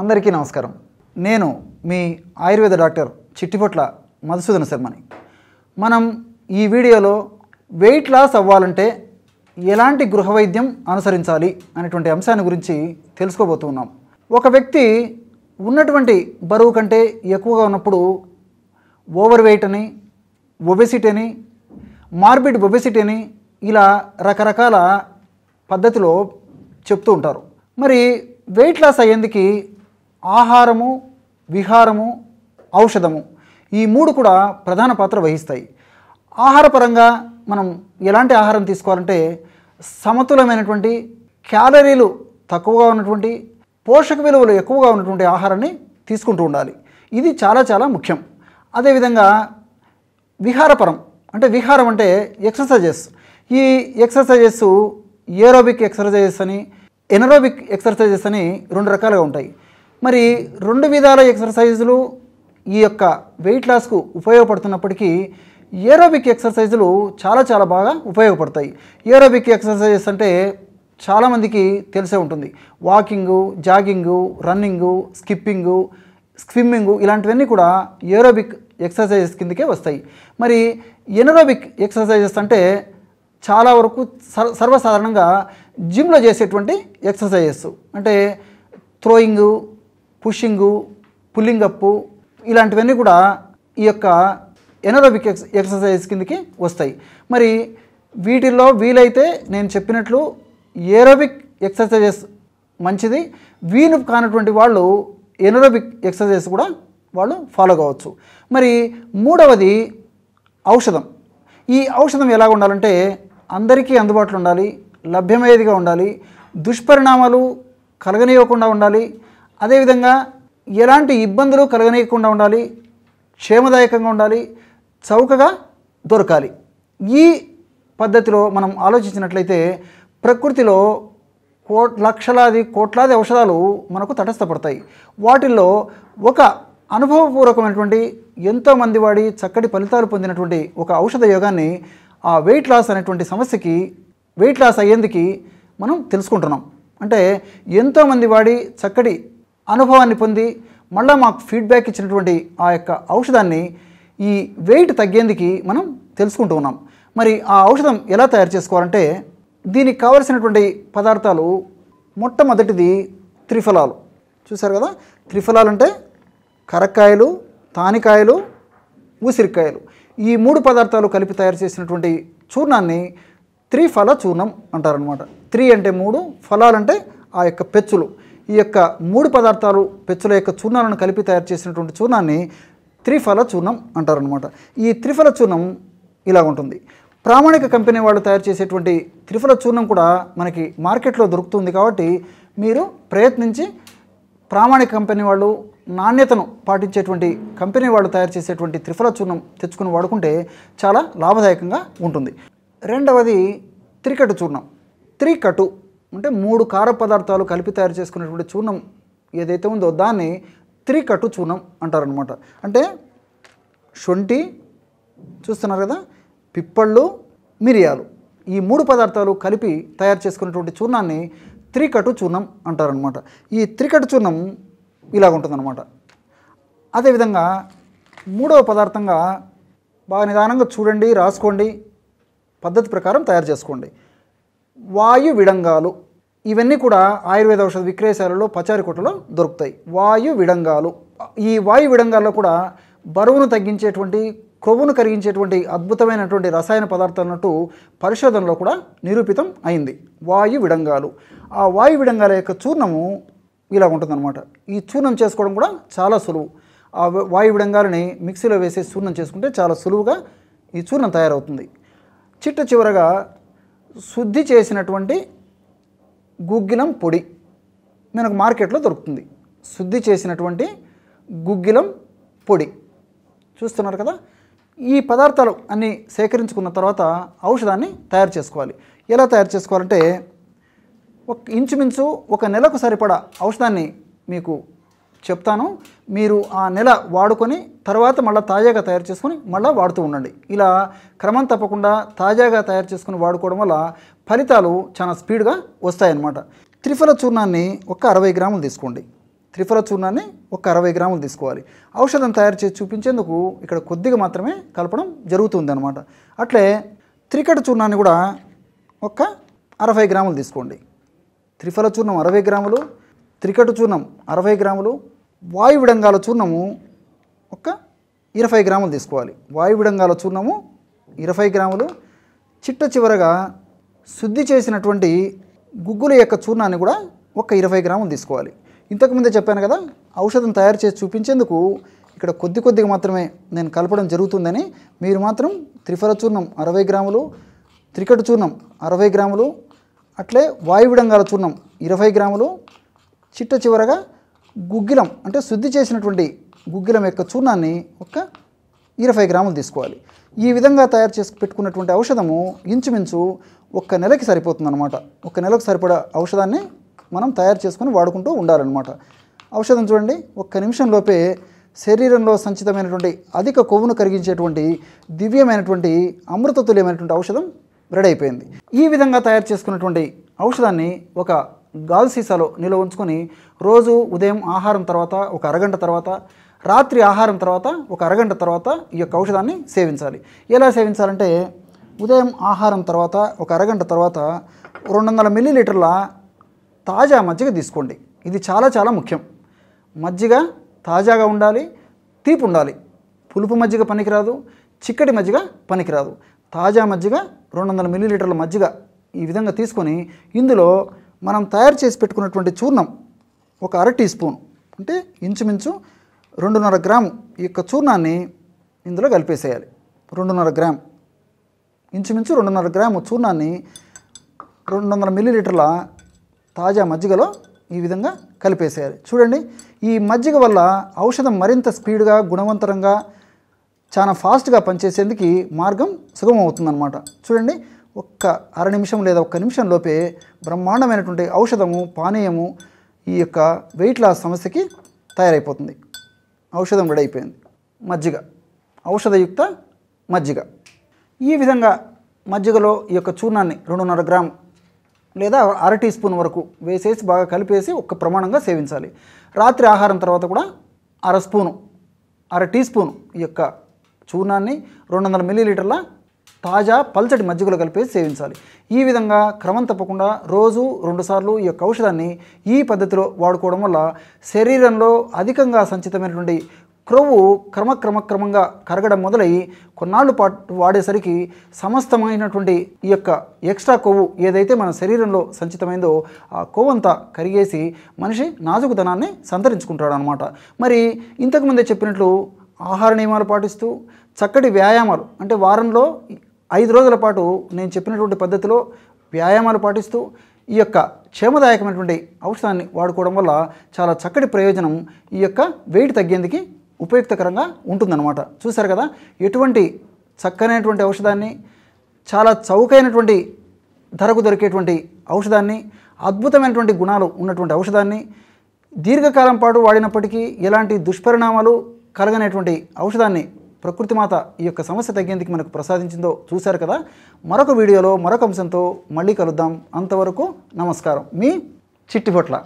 అందరికీ నమస్కారం నేను మీ ఆయుర్వేద డాక్టర్ చిట్టిపొట్ల మధుసూదన శర్మని మనం ఈ వీడియోలో వెయిట్ లాస్ అవ్వాలంటే ఎలాంటి గృహ వైద్యం అనుసరించాలి అనేటువంటి అంశాన్ని గురించి తెలుసుకోబోతున్నాం ఒక వ్యక్తి ఉన్నటువంటి బరువు కంటే ఎక్కువగా ఉన్నప్పుడు ఓవర్ వెయిట్ అని ఒబెసిటీ అని మార్బిడ్ ఒబెసిటీ అని ఇలా రకరకాల పద్ధతిలో చెప్తూ ఉంటారు మరి వెయిట్ లాస్ అయ్యేందుకు ఆహారము విహారము ఔషధము ఈ మూడు కూడా ప్రధాన పాత్ర వహిస్తాయి ఆహారపరంగా మనం ఎలాంటి ఆహారం తీసుకోవాలంటే సమతులమైనటువంటి క్యాలరీలు తక్కువగా ఉన్నటువంటి పోషక విలువలు ఎక్కువగా ఉన్నటువంటి ఆహారాన్ని తీసుకుంటూ ఉండాలి ఇది చాలా చాలా ముఖ్యం అదేవిధంగా విహారపరం అంటే విహారం అంటే ఎక్సర్సైజెస్ ఈ ఎక్సర్సైజెస్ ఏరోబిక్ ఎక్సర్సైజెస్ అని ఎనరోబిక్ ఎక్సర్సైజెస్ అని రెండు రకాలుగా ఉంటాయి మరి రెండు విధాల ఎక్సర్సైజులు ఈ యొక్క వెయిట్ లాస్కు ఉపయోగపడుతున్నప్పటికీ ఏరోబిక్ ఎక్సర్సైజులు చాలా చాలా బాగా ఉపయోగపడతాయి ఏరోబిక్ ఎక్సర్సైజెస్ అంటే చాలామందికి తెలిసే ఉంటుంది walking jogging running skipping swimming ఇలాంటివన్నీ కూడా ఏరోబిక్ ఎక్సర్సైజెస్ కిందకే వస్తాయి మరి ఎనరోబిక్ ఎక్సర్సైజెస్ అంటే చాలా వరకు సర్వసాధారణంగా జిమ్లో చేసేటువంటి ఎక్సర్సైజెస్ అంటే థ్రోయింగు పుషింగు పుల్లింగ్ అప్ ఇలాంటివన్నీ కూడా ఈ యొక్క ఎనరోబిక్ ఎక్స్ ఎక్సర్సైజ్ కిందకి వస్తాయి మరి వీటిల్లో వీలైతే నేను చెప్పినట్లు ఏరోబిక్ ఎక్సర్సైజెస్ మంచిది వీలు కానటువంటి వాళ్ళు ఎనరోబిక్ ఎక్సర్సైజెస్ కూడా వాళ్ళు ఫాలో కావచ్చు మరి మూడవది ఔషధం ఈ ఔషధం ఎలా ఉండాలంటే అందరికీ అందుబాటులో ఉండాలి లభ్యమయ్యేదిగా ఉండాలి దుష్పరిణామాలు కలగనివ్వకుండా ఉండాలి అదేవిధంగా ఎలాంటి ఇబ్బందులు కలగనీయకుండా ఉండాలి క్షేమదాయకంగా ఉండాలి చౌకగా దొరకాలి ఈ పద్ధతిలో మనం ఆలోచించినట్లయితే ప్రకృతిలో కోట్ లక్షలాది కోట్లాది ఔషధాలు మనకు తటస్థపడతాయి వాటిల్లో ఒక అనుభవపూర్వకమైనటువంటి ఎంతోమంది వాడి చక్కటి ఫలితాలు పొందినటువంటి ఒక ఔషధ యోగాన్ని ఆ వెయిట్ లాస్ అనేటువంటి సమస్యకి వెయిట్ లాస్ అయ్యేందుకు మనం తెలుసుకుంటున్నాం అంటే ఎంతోమంది వాడి చక్కటి అనుభవాన్ని పొంది మళ్ళీ మాకు ఫీడ్బ్యాక్ ఇచ్చినటువంటి ఆ యొక్క ఔషధాన్ని ఈ వెయిట్ తగ్గేందుకు మనం తెలుసుకుంటూ ఉన్నాం మరి ఆ ఔషధం ఎలా తయారు చేసుకోవాలంటే దీనికి కావలసినటువంటి పదార్థాలు మొట్టమొదటిది త్రిఫలాలు చూసారు కదా త్రిఫలాలు అంటే కరక్కాయలు తానికాయలు ఉసిరికాయలు ఈ మూడు పదార్థాలు కలిపి తయారు చేసినటువంటి చూర్ణాన్ని త్రిఫల చూర్ణం అంటారనమాట త్రీ అంటే మూడు ఫలాలంటే ఆ యొక్క పెచ్చులు ఈ యొక్క మూడు పదార్థాలు పెచ్చుల యొక్క చూర్ణాలను కలిపి తయారు చేసినటువంటి చూర్ణాన్ని త్రిఫల చూర్ణం అంటారనమాట ఈ త్రిఫల చూర్ణం ఇలా ఉంటుంది ప్రామాణిక కంపెనీ వాళ్ళు తయారు చేసేటువంటి త్రిఫల చూర్ణం కూడా మనకి మార్కెట్లో దొరుకుతుంది కాబట్టి మీరు ప్రయత్నించి ప్రామాణిక కంపెనీ వాళ్ళు నాణ్యతను పాటించేటువంటి కంపెనీ వాళ్ళు తయారు చేసేటువంటి త్రిఫల చూర్ణం తెచ్చుకుని వాడుకుంటే చాలా లాభదాయకంగా ఉంటుంది రెండవది త్రికటు చూర్ణం త్రికటు అంటే మూడు కార పదార్థాలు కలిపి తయారు చేసుకునేటువంటి చూర్ణం ఏదైతే ఉందో దాన్ని త్రికటు చూర్ణం అంటారనమాట అంటే శొంఠి చూస్తున్నారు కదా పిప్పళ్ళు మిరియాలు ఈ మూడు పదార్థాలు కలిపి తయారు చేసుకునేటువంటి చూర్ణాన్ని త్రికటు చూర్ణం అంటారనమాట ఈ త్రికటు చూర్ణం ఇలాగ ఉంటుందన్నమాట అదేవిధంగా మూడవ పదార్థంగా బాగా నిదానంగా చూడండి రాసుకోండి పద్ధతి ప్రకారం తయారు చేసుకోండి వాయు విడంగాలు ఇవన్నీ కూడా ఆయుర్వేద ఔషధ విక్రయశాలలో పచారికోటలో దొరుకుతాయి వాయు విడంగాలు ఈ వాయు విడంగాల్లో కూడా బరువును తగ్గించేటువంటి క్రొవ్వును కరిగించేటువంటి అద్భుతమైనటువంటి రసాయన పదార్థం అన్నట్టు పరిశోధనలో కూడా నిరూపితం అయింది వాయు విడంగాలు ఆ వాయు విడంగాల యొక్క చూర్ణము ఇలా ఉంటుందన్నమాట ఈ చూర్ణం చేసుకోవడం కూడా చాలా సులువు ఆ వాయు విడంగాలని మిక్సీలో వేసి చూర్ణం చేసుకుంటే చాలా సులువుగా ఈ చూర్ణం తయారవుతుంది చిట్ట చివరగా శుద్ధి చేసినటువంటి గుగ్గిలం పొడి మనకు మార్కెట్లో దొరుకుతుంది శుద్ధి చేసినటువంటి గుగ్గిలం పొడి చూస్తున్నారు కదా ఈ పదార్థాలు అన్నీ సేకరించుకున్న తర్వాత ఔషధాన్ని తయారు చేసుకోవాలి ఎలా తయారు చేసుకోవాలంటే ఒక ఇంచుమించు ఒక నెలకు సరిపడా ఔషధాన్ని మీకు చెప్తాను మీరు ఆ నెల వాడుకొని తర్వాత మళ్ళీ తాజాగా తయారు చేసుకొని మళ్ళీ వాడుతూ ఉండండి ఇలా క్రమం తప్పకుండా తాజాగా తయారు చేసుకుని వాడుకోవడం వల్ల ఫలితాలు చాలా స్పీడ్గా వస్తాయన్నమాట త్రిఫల చూర్ణాన్ని ఒక అరవై గ్రాములు తీసుకోండి త్రిఫల చూర్ణాన్ని ఒక అరవై గ్రాములు తీసుకోవాలి ఔషధం తయారు చేసి చూపించేందుకు ఇక్కడ కొద్దిగా మాత్రమే కలపడం జరుగుతుంది అనమాట అట్లే త్రికట చూర్ణాన్ని కూడా ఒక అరవై గ్రాములు తీసుకోండి త్రిఫల చూర్ణం అరవై గ్రాములు త్రికట చూర్ణం అరవై గ్రాములు వాయు విడంగాల చూర్ణము ఒక ఇరవై గ్రాములు తీసుకోవాలి వాయు విడంగాల చూర్ణము ఇరవై గ్రాములు చిట్ట చివరగా శుద్ధి చేసినటువంటి గుగ్గుల యొక్క చూర్ణాన్ని కూడా ఒక ఇరవై గ్రాములు తీసుకోవాలి ఇంతకుముందే చెప్పాను కదా ఔషధం తయారు చేసి చూపించేందుకు ఇక్కడ కొద్ది కొద్దిగా మాత్రమే నేను కలపడం జరుగుతుందని మీరు మాత్రం త్రిఫల చూర్ణం అరవై గ్రాములు త్రికట చూర్ణం అరవై గ్రాములు అట్లే వాయువిడంగాల చూర్ణం ఇరవై గ్రాములు చిట్ట చివరగా గుగ్గిలం అంటే శుద్ధి చేసినటువంటి గుగ్గిలం యొక్క చూర్ణాన్ని ఒక ఇరవై గ్రాములు తీసుకోవాలి ఈ విధంగా తయారు చేసి పెట్టుకున్నటువంటి ఔషధము ఇంచుమించు ఒక్క నెలకి సరిపోతుంది అనమాట ఒక నెలకు సరిపడా ఔషధాన్ని మనం తయారు చేసుకొని వాడుకుంటూ ఉండాలన్నమాట ఔషధం చూడండి ఒక్క నిమిషంలోపే శరీరంలో సంచితమైనటువంటి అధిక కొవ్వును కరిగించేటువంటి దివ్యమైనటువంటి అమృతతుల్యమైనటువంటి ఔషధం రెడీ అయిపోయింది ఈ విధంగా తయారు చేసుకున్నటువంటి ఔషధాన్ని ఒక గాజు సీసాలో నిల్వ ఉంచుకొని రోజు ఉదయం ఆహారం తర్వాత ఒక అరగంట తర్వాత రాత్రి ఆహారం తర్వాత ఒక అరగంట తర్వాత ఈ యొక్క ఔషధాన్ని సేవించాలి ఎలా సేవించాలంటే ఉదయం ఆహారం తర్వాత ఒక అరగంట తర్వాత రెండు వందల మిల్లీలీటర్ల తాజా మజ్జిగ తీసుకోండి ఇది చాలా చాలా ముఖ్యం మజ్జిగ తాజాగా ఉండాలి తీపి ఉండాలి పులుపు మజ్జిగ పనికిరాదు చిక్కటి మజ్జిగ పనికిరాదు తాజా మజ్జిగ రెండు వందల మిల్లీలీటర్ల మజ్జిగ ఈ విధంగా తీసుకొని ఇందులో మనం తయారు చేసి పెట్టుకున్నటువంటి చూర్ణం ఒక అర టీ స్పూన్ అంటే ఇంచుమించు రెండున్నర గ్రాము ఈ యొక్క చూర్ణాన్ని ఇందులో కలిపేసేయాలి రెండున్నర గ్రామ్ ఇంచుమించు రెండున్నర గ్రాము చూర్ణాన్ని రెండు వందల మిల్లీలీటర్ల తాజా మజ్జిగలో ఈ విధంగా కలిపేసేయాలి చూడండి ఈ మజ్జిగ వల్ల ఔషధం మరింత స్పీడ్గా గుణవంతరంగా చాలా ఫాస్ట్గా పనిచేసేందుకు మార్గం సుగమం అవుతుందన్నమాట చూడండి ఒక్క అర నిమిషం లేదా ఒక్క నిమిషం లోపే బ్రహ్మాండమైనటువంటి ఔషధము పానీయము ఈ యొక్క వెయిట్ లాస్ సమస్యకి తయారైపోతుంది ఔషధం విడైపోయింది అయిపోయింది మజ్జిగ ఔషధయుక్త మజ్జిగ ఈ విధంగా మజ్జిగలో ఈ యొక్క చూర్ణాన్ని రెండున్నర గ్రామ్ లేదా అర టీ స్పూన్ వరకు వేసేసి బాగా కలిపేసి ఒక ప్రమాణంగా సేవించాలి రాత్రి ఆహారం తర్వాత కూడా అర స్పూను అర టీ స్పూన్ ఈ యొక్క చూర్ణాన్ని రెండు వందల మిల్లీలీటర్ల తాజా పల్చటి మజ్జిగలో కలిపి సేవించాలి ఈ విధంగా క్రమం తప్పకుండా రోజు రెండుసార్లు ఈ యొక్క ఔషధాన్ని ఈ పద్ధతిలో వాడుకోవడం వల్ల శరీరంలో అధికంగా సంచితమైనటువంటి క్రొవ్వు క్రమక్రమక్రమంగా కరగడం మొదలై కొన్నాళ్ళు పాటు వాడేసరికి సమస్తమైనటువంటి ఈ యొక్క ఎక్స్ట్రా కొవ్వు ఏదైతే మన శరీరంలో సంచితమైందో ఆ కొవ్వంతా కరిగేసి మనిషి నాజుకుతనాన్ని సంతరించుకుంటాడు అనమాట మరి ఇంతకుముందే చెప్పినట్లు ఆహార నియమాలు పాటిస్తూ చక్కటి వ్యాయామాలు అంటే వారంలో ఐదు రోజుల పాటు నేను చెప్పినటువంటి పద్ధతిలో వ్యాయామాలు పాటిస్తూ ఈ యొక్క క్షేమదాయకమైనటువంటి ఔషధాన్ని వాడుకోవడం వల్ల చాలా చక్కటి ప్రయోజనం ఈ యొక్క వెయిట్ తగ్గేందుకు ఉపయుక్తకరంగా ఉంటుందన్నమాట చూశారు కదా ఎటువంటి చక్కనైనటువంటి ఔషధాన్ని చాలా చౌకైనటువంటి ధరకు దొరికేటువంటి ఔషధాన్ని అద్భుతమైనటువంటి గుణాలు ఉన్నటువంటి ఔషధాన్ని దీర్ఘకాలం పాటు వాడినప్పటికీ ఎలాంటి దుష్పరిణామాలు కలగనేటువంటి ఔషధాన్ని ప్రకృతి మాత ఈ యొక్క సమస్య తగ్గేందుకు మనకు ప్రసాదించిందో చూశారు కదా మరొక వీడియోలో మరొక అంశంతో మళ్ళీ కలుద్దాం అంతవరకు నమస్కారం మీ చిట్టిపొట్ల